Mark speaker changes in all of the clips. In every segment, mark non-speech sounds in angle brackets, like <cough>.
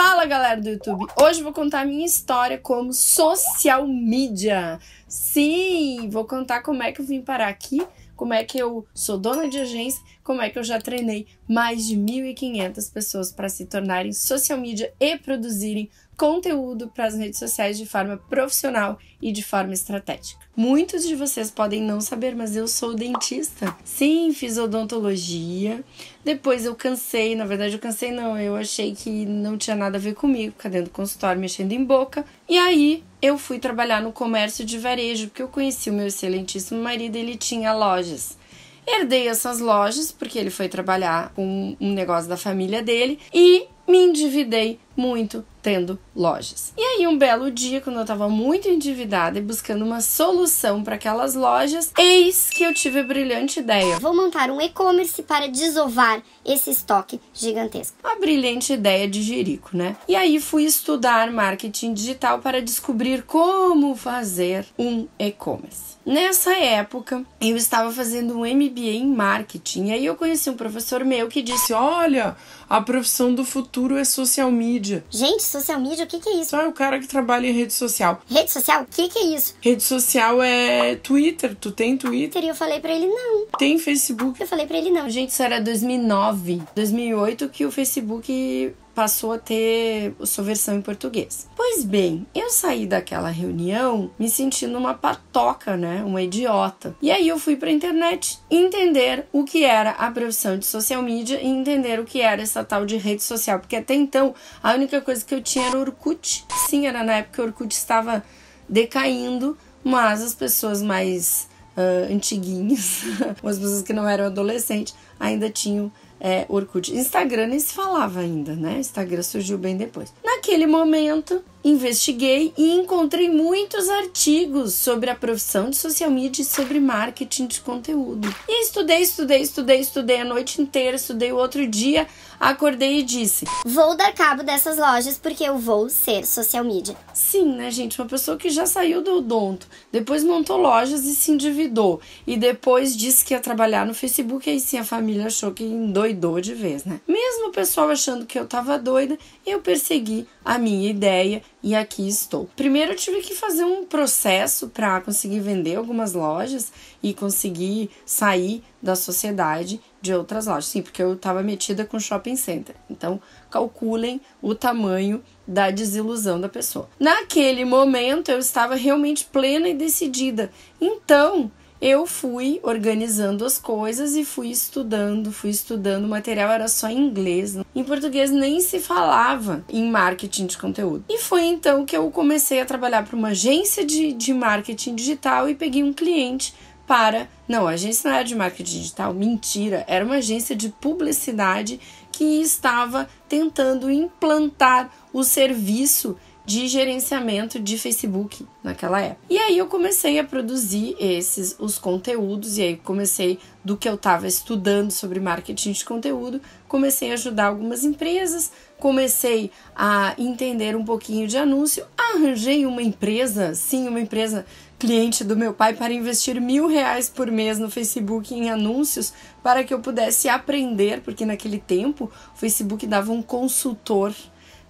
Speaker 1: Fala galera do YouTube! Hoje vou contar a minha história como social media. Sim, vou contar como é que eu vim parar aqui, como é que eu sou dona de agência, como é que eu já treinei mais de 1.500 pessoas para se tornarem social media e produzirem conteúdo para as redes sociais de forma profissional e de forma estratégica. Muitos de vocês podem não saber, mas eu sou dentista. Sim, fiz odontologia. Depois eu cansei, na verdade eu cansei não, eu achei que não tinha nada a ver comigo, ficar dentro do consultório mexendo em boca. E aí eu fui trabalhar no comércio de varejo, porque eu conheci o meu excelentíssimo marido, ele tinha lojas. Herdei essas lojas porque ele foi trabalhar com um negócio da família dele e me endividei muito tendo lojas. E aí, um belo dia, quando eu estava muito endividada e buscando uma solução para aquelas lojas, eis que eu tive a brilhante ideia. Vou montar um e-commerce para desovar esse estoque gigantesco. Uma brilhante ideia de Jerico, né? E aí fui estudar marketing digital para descobrir como fazer um e-commerce. Nessa época, eu estava fazendo um MBA em marketing e aí eu conheci um professor meu que disse: "Olha, a profissão do futuro é social media". Gente, isso social media, o que, que é isso? Só é o cara que trabalha em rede social. Rede social? O que, que é isso? Rede social é Twitter. Tu tem Twitter? E eu falei pra ele, não. Tem Facebook? Eu falei pra ele, não. Gente, isso era 2009, 2008 que o Facebook passou a ter sua versão em português. Pois bem, eu saí daquela reunião me sentindo uma patoca, né? Uma idiota. E aí eu fui para a internet entender o que era a profissão de social media e entender o que era essa tal de rede social, porque até então a única coisa que eu tinha era Orkut. Sim, era na época que o Orkut estava decaindo, mas as pessoas mais uh, antiguinhas, <laughs> as pessoas que não eram adolescentes, ainda tinham é, Orkut. Instagram nem se falava ainda, né? Instagram surgiu bem depois. Naquele momento, investiguei e encontrei muitos artigos sobre a profissão de social media e sobre marketing de conteúdo. E estudei, estudei, estudei, estudei a noite inteira, estudei o outro dia, acordei e disse: Vou dar cabo dessas lojas porque eu vou ser social media. Sim, né, gente? Uma pessoa que já saiu do odonto, depois montou lojas e se endividou, e depois disse que ia trabalhar no Facebook, e aí sim a família achou que em dois doidou de vez, né? Mesmo o pessoal achando que eu tava doida, eu persegui a minha ideia e aqui estou. Primeiro eu tive que fazer um processo para conseguir vender algumas lojas e conseguir sair da sociedade de outras lojas. Sim, porque eu estava metida com shopping center. Então, calculem o tamanho da desilusão da pessoa. Naquele momento eu estava realmente plena e decidida. Então, eu fui organizando as coisas e fui estudando, fui estudando. O material era só em inglês, em português nem se falava em marketing de conteúdo. E foi então que eu comecei a trabalhar para uma agência de, de marketing digital e peguei um cliente para. Não, a agência não era de marketing digital, mentira, era uma agência de publicidade que estava tentando implantar o serviço de gerenciamento de Facebook naquela época. E aí eu comecei a produzir esses os conteúdos e aí comecei do que eu estava estudando sobre marketing de conteúdo, comecei a ajudar algumas empresas, comecei a entender um pouquinho de anúncio, arranjei uma empresa, sim, uma empresa cliente do meu pai para investir mil reais por mês no Facebook em anúncios para que eu pudesse aprender, porque naquele tempo o Facebook dava um consultor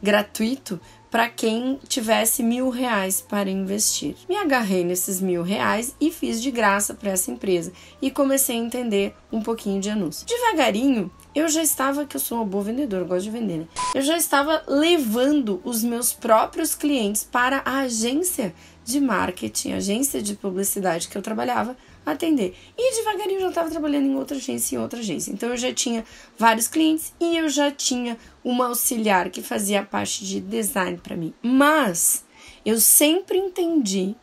Speaker 1: gratuito para quem tivesse mil reais para investir. Me agarrei nesses mil reais e fiz de graça para essa empresa e comecei a entender um pouquinho de anúncio. Devagarinho, eu já estava, que eu sou uma boa vendedora, gosto de vender, né? Eu já estava levando os meus próprios clientes para a agência de marketing, agência de publicidade que eu trabalhava, atender. E devagarinho eu já estava trabalhando em outra agência, em outra agência. Então eu já tinha vários clientes e eu já tinha uma auxiliar que fazia a parte de design para mim. Mas eu sempre entendi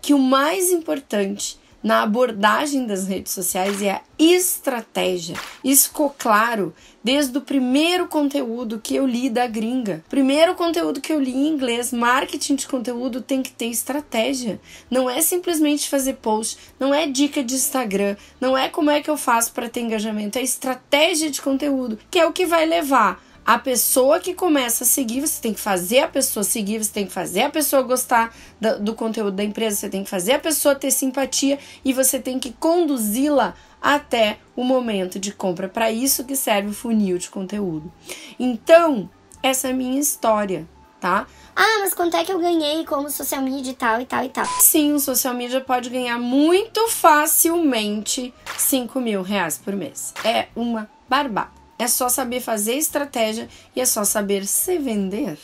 Speaker 1: que o mais importante na abordagem das redes sociais e a estratégia. Isso ficou claro desde o primeiro conteúdo que eu li da gringa. Primeiro conteúdo que eu li em inglês, marketing de conteúdo tem que ter estratégia. Não é simplesmente fazer post, não é dica de Instagram, não é como é que eu faço para ter engajamento, é estratégia de conteúdo, que é o que vai levar a pessoa que começa a seguir, você tem que fazer a pessoa seguir, você tem que fazer a pessoa gostar do, do conteúdo da empresa, você tem que fazer a pessoa ter simpatia e você tem que conduzi-la até o momento de compra. Para isso que serve o funil de conteúdo. Então, essa é a minha história, tá? Ah, mas quanto é que eu ganhei como social media e tal e tal e tal? Sim, o social media pode ganhar muito facilmente 5 mil reais por mês. É uma barbada. É só saber fazer estratégia e é só saber se vender.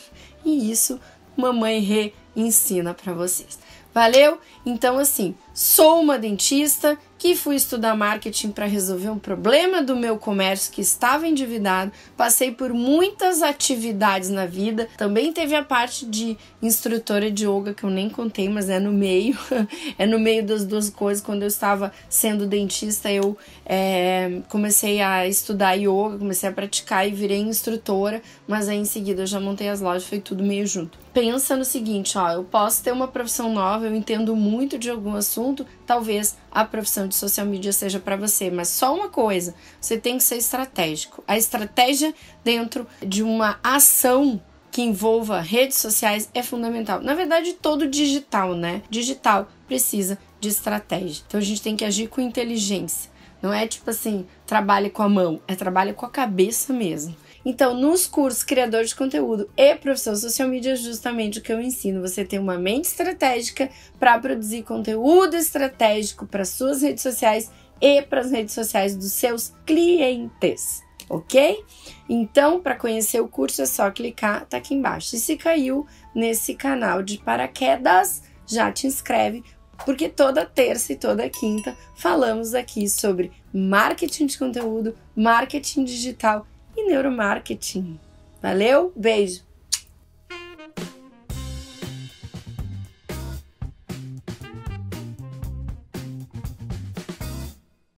Speaker 1: E isso mamãe re ensina para vocês. Valeu? Então, assim, sou uma dentista que fui estudar marketing para resolver um problema do meu comércio que estava endividado. Passei por muitas atividades na vida. Também teve a parte de instrutora de yoga que eu nem contei, mas é no meio. <laughs> é no meio das duas coisas. Quando eu estava sendo dentista, eu é, comecei a estudar yoga, comecei a praticar e virei instrutora. Mas aí em seguida eu já montei as lojas, foi tudo meio junto pensa no seguinte, ó, eu posso ter uma profissão nova, eu entendo muito de algum assunto, talvez a profissão de social media seja para você, mas só uma coisa, você tem que ser estratégico. A estratégia dentro de uma ação que envolva redes sociais é fundamental. Na verdade, todo digital, né? Digital precisa de estratégia. Então a gente tem que agir com inteligência. Não é tipo assim, trabalhe com a mão, é trabalho com a cabeça mesmo. Então, nos cursos criador de conteúdo e profissão social media, justamente o que eu ensino, você tem uma mente estratégica para produzir conteúdo estratégico para suas redes sociais e para as redes sociais dos seus clientes, ok? Então, para conhecer o curso é só clicar, tá aqui embaixo. E se caiu nesse canal de paraquedas, já te inscreve, porque toda terça e toda quinta falamos aqui sobre marketing de conteúdo, marketing digital e neuromarketing. Valeu, beijo!